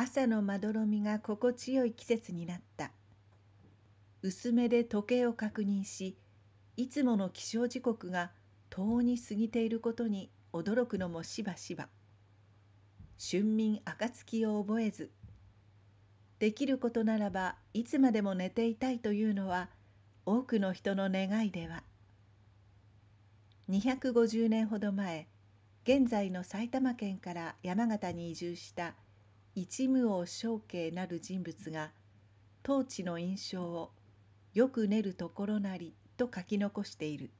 朝のまどろみが心地よい季節になった薄めで時計を確認しいつもの起床時刻が遠に過ぎていることに驚くのもしばしば春眠暁を覚えずできることならばいつまでも寝ていたいというのは多くの人の願いでは250年ほど前現在の埼玉県から山形に移住した一無を承継なる人物が当地の印象をよく寝るところなりと書き残している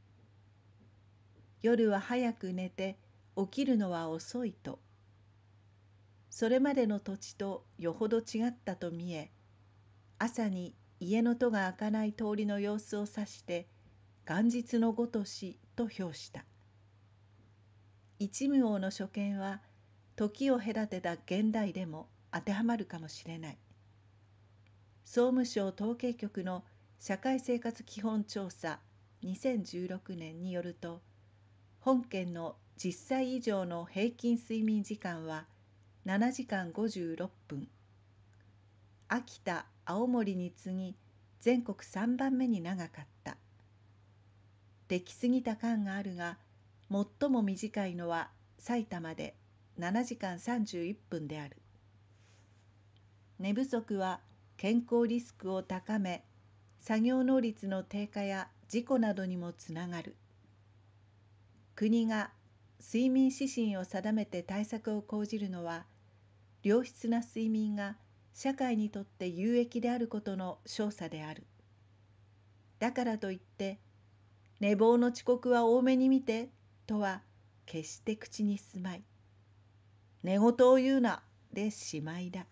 夜は早く寝て起きるのは遅いとそれまでの土地とよほど違ったと見え朝に家の戸が開かない通りの様子を指して元日のごとしと評した一無王の所見は時を隔てた現代でも当てはまるかもしれない総務省統計局の社会生活基本調査2016年によると本県の10歳以上の平均睡眠時間は7時間56分秋田青森に次ぎ全国3番目に長かったできすぎた感があるが最も短いのは埼玉で7時間31分である寝不足は健康リスクを高め作業能率の低下や事故などにもつながる国が睡眠指針を定めて対策を講じるのは良質な睡眠が社会にとって有益であることの証左であるだからといって寝坊の遅刻は多めに見てとは決して口にすまい寝言を言うなでしまいだ